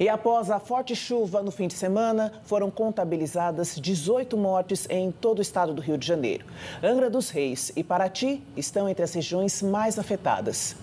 E após a forte chuva no fim de semana, foram contabilizadas 18 mortes em todo o estado do Rio de Janeiro. Angra dos Reis e Paraty estão entre as regiões mais afetadas.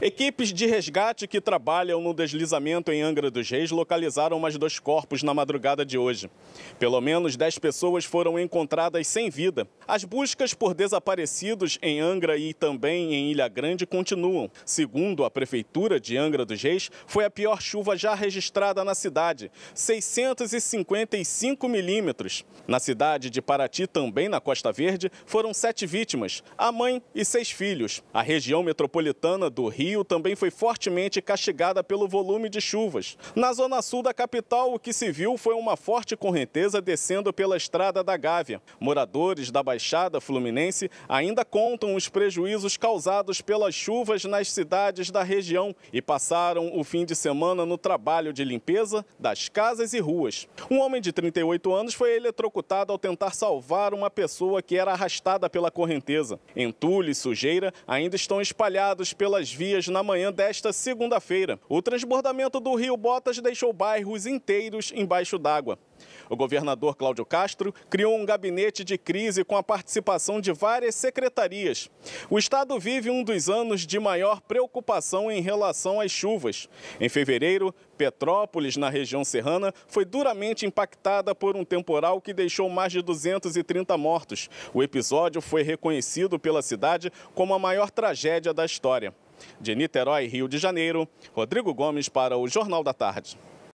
Equipes de resgate que trabalham no deslizamento em Angra dos Reis localizaram mais dois corpos na madrugada de hoje. Pelo menos 10 pessoas foram encontradas sem vida. As buscas por desaparecidos em Angra e também em Ilha Grande continuam. Segundo a Prefeitura de Angra dos Reis, foi a pior chuva já registrada na cidade, 655 milímetros. Na cidade de Paraty, também na Costa Verde, foram sete vítimas, a mãe e seis filhos. A região metropolitana do Rio Rio também foi fortemente castigada pelo volume de chuvas. Na zona sul da capital, o que se viu foi uma forte correnteza descendo pela estrada da Gávea. Moradores da Baixada Fluminense ainda contam os prejuízos causados pelas chuvas nas cidades da região e passaram o fim de semana no trabalho de limpeza das casas e ruas. Um homem de 38 anos foi eletrocutado ao tentar salvar uma pessoa que era arrastada pela correnteza. Entulho e sujeira ainda estão espalhados pelas vias dias na manhã desta segunda-feira. O transbordamento do rio Botas deixou bairros inteiros embaixo d'água. O governador Cláudio Castro criou um gabinete de crise com a participação de várias secretarias. O estado vive um dos anos de maior preocupação em relação às chuvas. Em fevereiro, Petrópolis, na região serrana, foi duramente impactada por um temporal que deixou mais de 230 mortos. O episódio foi reconhecido pela cidade como a maior tragédia da história. De Niterói, Rio de Janeiro, Rodrigo Gomes para o Jornal da Tarde.